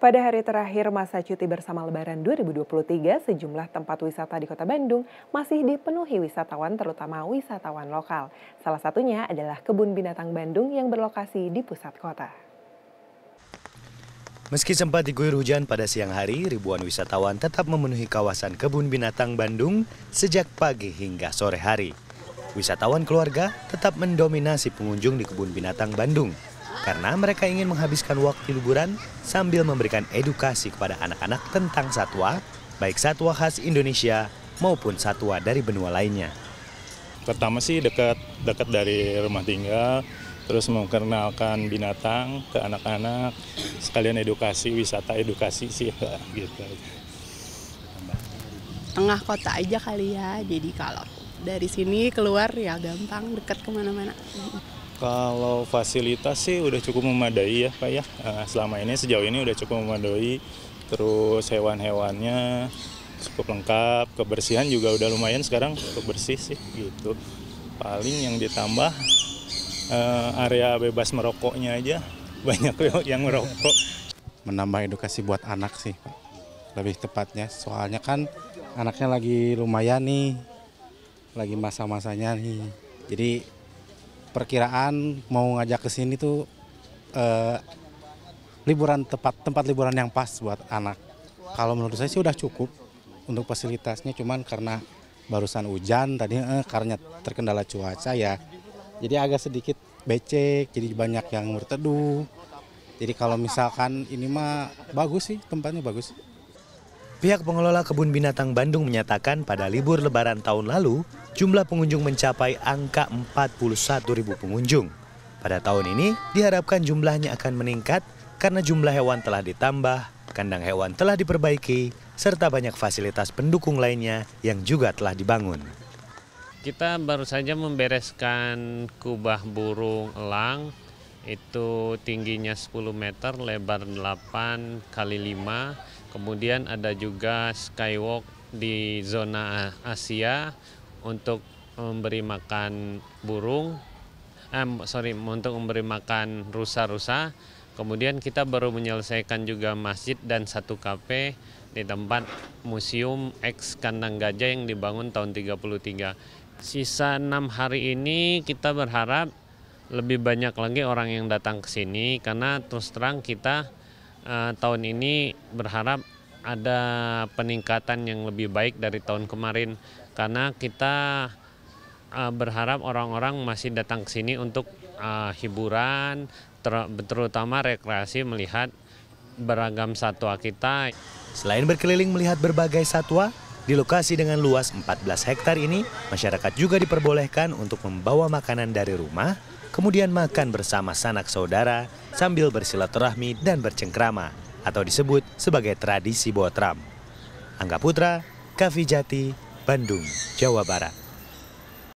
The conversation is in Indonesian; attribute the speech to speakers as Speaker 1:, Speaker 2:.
Speaker 1: Pada hari terakhir masa cuti bersama Lebaran 2023, sejumlah tempat wisata di Kota Bandung masih dipenuhi wisatawan terutama wisatawan lokal. Salah satunya adalah Kebun Binatang Bandung yang berlokasi di pusat kota. Meski sempat diguyur hujan pada siang hari, ribuan wisatawan tetap memenuhi kawasan Kebun Binatang Bandung sejak pagi hingga sore hari. Wisatawan keluarga tetap mendominasi pengunjung di Kebun Binatang Bandung karena mereka ingin menghabiskan waktu liburan sambil memberikan edukasi kepada anak-anak tentang satwa, baik satwa khas Indonesia maupun satwa dari benua lainnya. Pertama sih dekat dekat dari rumah
Speaker 2: tinggal, terus memperkenalkan binatang ke anak-anak, sekalian edukasi wisata edukasi sih gitu. Tengah kota aja kali ya, jadi kalau dari sini keluar ya gampang, dekat kemana-mana. Kalau fasilitas sih udah cukup memadai ya Pak ya. Eh, selama ini sejauh ini udah cukup memadai. Terus hewan-hewannya cukup lengkap, kebersihan juga udah lumayan sekarang cukup bersih sih gitu. Paling yang ditambah eh, area bebas merokoknya aja banyak yang merokok.
Speaker 3: Menambah edukasi buat anak sih Pak. Lebih tepatnya soalnya kan anaknya lagi lumayan nih. Lagi masa-masanya nih. Jadi perkiraan mau ngajak ke sini tuh eh, liburan tepat tempat liburan yang pas buat anak. Kalau menurut saya sih udah cukup untuk fasilitasnya, cuman karena barusan hujan tadi eh, karena terkendala cuaca ya, jadi agak sedikit becek, jadi banyak yang berteduh. Jadi kalau misalkan ini mah bagus sih tempatnya bagus. Pihak pengelola Kebun Binatang Bandung menyatakan pada
Speaker 1: libur lebaran tahun lalu, jumlah pengunjung mencapai angka 41 ribu pengunjung. Pada tahun ini, diharapkan jumlahnya akan meningkat karena jumlah hewan telah ditambah, kandang hewan telah diperbaiki, serta banyak fasilitas pendukung lainnya yang juga telah dibangun.
Speaker 4: Kita baru saja membereskan kubah burung elang, itu tingginya 10 meter, lebar 8 kali 5. Kemudian ada juga skywalk di zona Asia untuk memberi makan burung, eh, sorry, untuk memberi makan rusa-rusa. Kemudian kita baru menyelesaikan juga masjid dan satu kafe di tempat museum X kandang gajah yang dibangun tahun 33. Sisa enam hari ini kita berharap lebih banyak lagi orang yang datang ke sini karena terus terang kita uh, tahun ini berharap ada peningkatan yang lebih baik dari tahun kemarin karena kita uh, berharap orang-orang masih datang ke sini untuk uh, hiburan ter terutama rekreasi melihat beragam satwa kita. Selain
Speaker 1: berkeliling melihat berbagai satwa, di lokasi dengan luas 14 hektar ini, masyarakat juga diperbolehkan untuk membawa makanan dari rumah kemudian makan bersama sanak saudara sambil bersilaturahmi dan bercengkrama atau disebut sebagai tradisi botram. Angga Putra, Kavi Jati, Bandung, Jawa Barat.